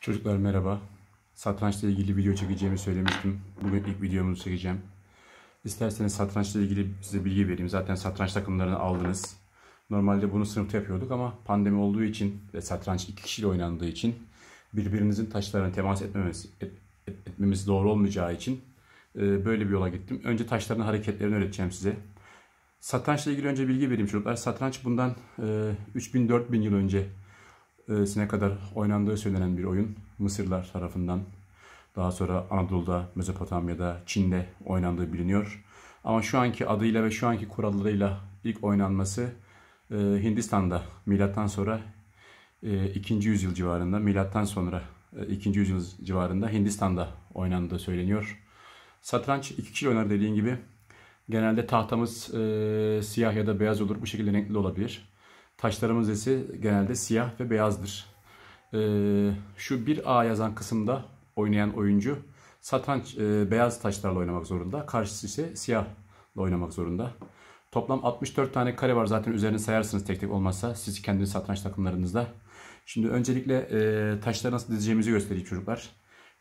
Çocuklar merhaba. Satrançla ilgili video çekeceğimi söylemiştim. Bugün ilk videomuzu çekeceğim. İsterseniz satrançla ilgili size bilgi vereyim. Zaten satranç takımlarını aldınız. Normalde bunu sınıfta yapıyorduk ama pandemi olduğu için ve satranç iki kişiyle oynandığı için birbirinizin taşlarına temas etmemesi, et, etmemiz doğru olmayacağı için e, böyle bir yola gittim. Önce taşların hareketlerini öğreteceğim size. Satrançla ilgili önce bilgi vereyim çocuklar. Satranç bundan e, 3000-4000 yıl önce e, Sine kadar oynandığı söylenen bir oyun. Mısırlar tarafından daha sonra Anadolu'da, Mezopotamya'da, Çin'de oynandığı biliniyor. Ama şu anki adıyla ve şu anki kurallarıyla ilk oynanması e, Hindistan'da milattan sonra 2. E, yüzyıl civarında, milattan sonra 2. yüzyıl civarında Hindistan'da oynandığı söyleniyor. Satranç iki kişi oynar dediğin gibi. Genelde tahtamız e, siyah ya da beyaz olur. Bu şekilde renkli olabilir. Taşlarımız ise genelde siyah ve beyazdır. Ee, şu 1A yazan kısımda oynayan oyuncu satranç e, beyaz taşlarla oynamak zorunda. Karşısı ise siyahla oynamak zorunda. Toplam 64 tane kare var zaten üzerini sayarsınız tek tek olmazsa siz kendi satranç takımlarınızda. Şimdi öncelikle e, taşları nasıl dizeceğimizi göstereyim çocuklar.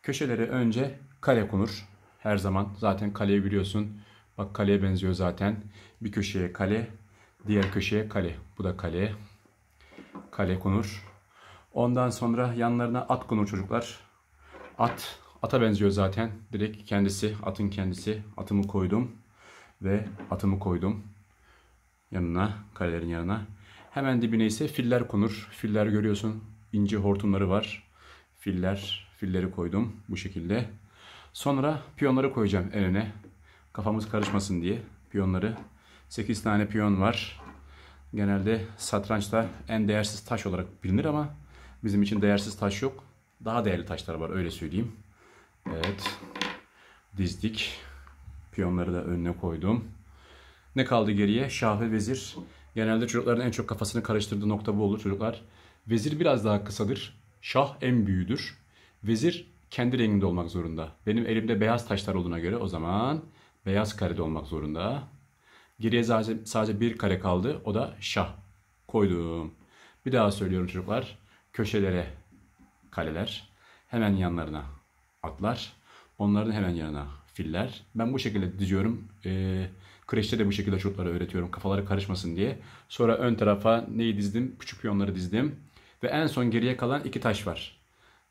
Köşelere önce kare konur. Her zaman zaten kaleye biliyorsun. Bak kaleye benziyor zaten. Bir köşeye kale, Diğer köşeye kale. Bu da kale. Kale konur. Ondan sonra yanlarına at konur çocuklar. At. Ata benziyor zaten. Direkt kendisi. Atın kendisi. Atımı koydum. Ve atımı koydum. Yanına. Kalelerin yanına. Hemen dibine ise filler konur. Filler görüyorsun. ince hortumları var. Filler. Filleri koydum. Bu şekilde. Sonra piyonları koyacağım en Kafamız karışmasın diye. Piyonları 8 tane piyon var. Genelde satrançta en değersiz taş olarak bilinir ama bizim için değersiz taş yok. Daha değerli taşlar var öyle söyleyeyim. Evet. Dizdik. Piyonları da önüne koydum. Ne kaldı geriye? Şah ve vezir. Genelde çocukların en çok kafasını karıştırdığı nokta bu olur çocuklar. Vezir biraz daha kısadır. Şah en büyüdür. Vezir kendi renginde olmak zorunda. Benim elimde beyaz taşlar olduğuna göre o zaman beyaz karede olmak zorunda. Geriye sadece, sadece bir kare kaldı. O da şah. Koydum. Bir daha söylüyorum çocuklar. Köşelere kaleler. Hemen yanlarına atlar. Onların hemen yanına filler. Ben bu şekilde diziyorum. E, kreşte de bu şekilde çocuklara öğretiyorum. Kafaları karışmasın diye. Sonra ön tarafa neyi dizdim? Küçük piyonları dizdim. Ve en son geriye kalan iki taş var.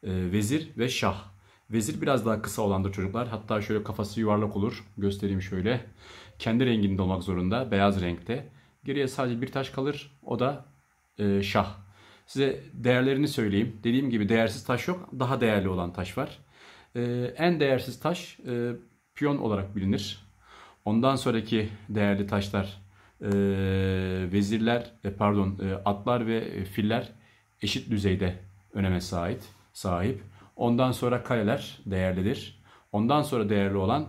E, vezir ve şah. Vezir biraz daha kısa olandır çocuklar. Hatta şöyle kafası yuvarlak olur. Göstereyim şöyle. Kendi renginde olmak zorunda. Beyaz renkte. Geriye sadece bir taş kalır. O da e, şah. Size değerlerini söyleyeyim. Dediğim gibi değersiz taş yok. Daha değerli olan taş var. E, en değersiz taş e, piyon olarak bilinir. Ondan sonraki değerli taşlar e, vezirler e, pardon e, atlar ve filler eşit düzeyde öneme sahip. sahip. Ondan sonra kaleler değerlidir. Ondan sonra değerli olan e,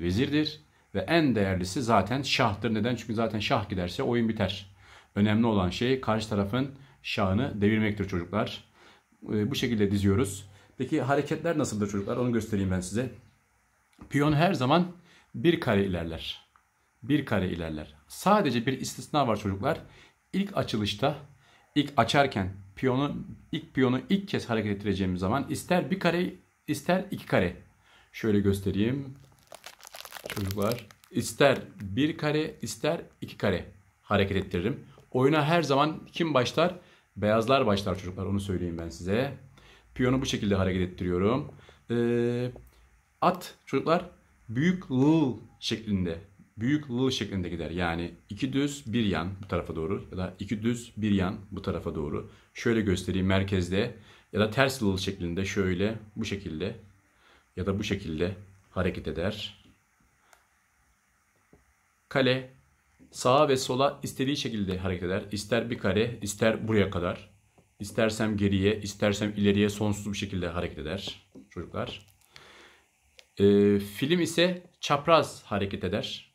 vezirdir. Ve en değerlisi zaten şahtır. Neden? Çünkü zaten şah giderse oyun biter. Önemli olan şey karşı tarafın şahını devirmektir çocuklar. E, bu şekilde diziyoruz. Peki hareketler nasıldır çocuklar? Onu göstereyim ben size. Piyon her zaman bir kare ilerler. Bir kare ilerler. Sadece bir istisna var çocuklar. İlk açılışta, ilk açarken piyonu ilk piyonu ilk kez hareket ettireceğim zaman ister bir kare ister iki kare. Şöyle göstereyim. Çocuklar ister bir kare ister iki kare hareket ettiririm. Oyuna her zaman kim başlar? Beyazlar başlar çocuklar onu söyleyeyim ben size. Piyonu bu şekilde hareket ettiriyorum. Ee, at çocuklar büyük L şeklinde büyük L şeklinde gider. Yani iki düz bir yan bu tarafa doğru ya da iki düz bir yan bu tarafa doğru. Şöyle göstereyim merkezde ya da ters L şeklinde şöyle bu şekilde ya da bu şekilde hareket eder. Kale sağa ve sola istediği şekilde hareket eder. İster bir kare, ister buraya kadar. İstersem geriye, istersem ileriye sonsuz bir şekilde hareket eder çocuklar. Ee, film ise çapraz hareket eder.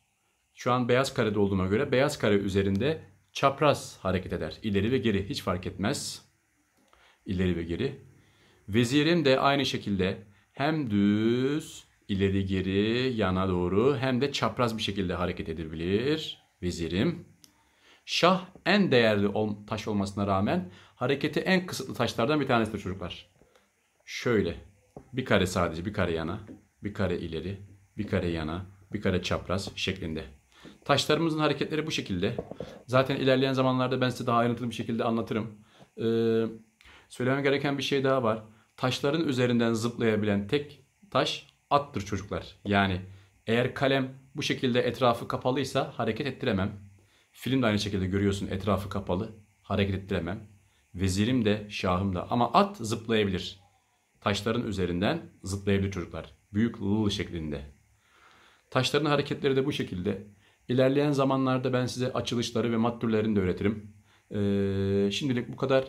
Şu an beyaz karede olduğuma göre beyaz kare üzerinde çapraz hareket eder. İleri ve geri hiç fark etmez. İleri ve geri. Vezirim de aynı şekilde hem düz ileri geri yana doğru hem de çapraz bir şekilde hareket edebilir vezirim. Şah en değerli taş olmasına rağmen hareketi en kısıtlı taşlardan bir tanesidir çocuklar. Şöyle bir kare sadece bir kare yana, bir kare ileri, bir kare yana, bir kare çapraz şeklinde. Taşlarımızın hareketleri bu şekilde. Zaten ilerleyen zamanlarda ben size daha ayrıntılı bir şekilde anlatırım. Ee, söylemem gereken bir şey daha var. Taşların üzerinden zıplayabilen tek taş attır çocuklar. Yani eğer kalem bu şekilde etrafı kapalıysa hareket ettiremem. Film de aynı şekilde görüyorsun etrafı kapalı. Hareket ettiremem. Vezirim de şahım da. Ama at zıplayabilir. Taşların üzerinden zıplayabilir çocuklar. Büyük lıl şeklinde. Taşların hareketleri de bu şekilde. İlerleyen zamanlarda ben size açılışları ve mat türlerini de öğretirim. Ee, şimdilik bu kadar.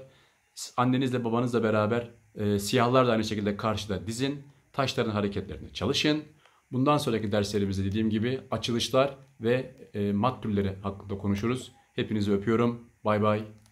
Annenizle babanızla beraber e, siyahlar da aynı şekilde karşıda dizin. Taşların hareketlerini çalışın. Bundan sonraki derslerimizde dediğim gibi açılışlar ve e, mat türleri hakkında konuşuruz. Hepinizi öpüyorum. Bay bay.